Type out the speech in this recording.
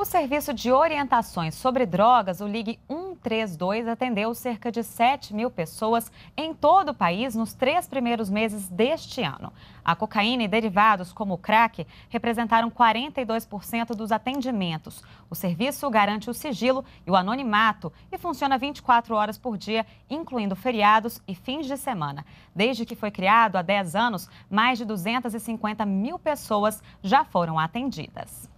O serviço de orientações sobre drogas, o Ligue 132, atendeu cerca de 7 mil pessoas em todo o país nos três primeiros meses deste ano. A cocaína e derivados, como o crack, representaram 42% dos atendimentos. O serviço garante o sigilo e o anonimato e funciona 24 horas por dia, incluindo feriados e fins de semana. Desde que foi criado há 10 anos, mais de 250 mil pessoas já foram atendidas.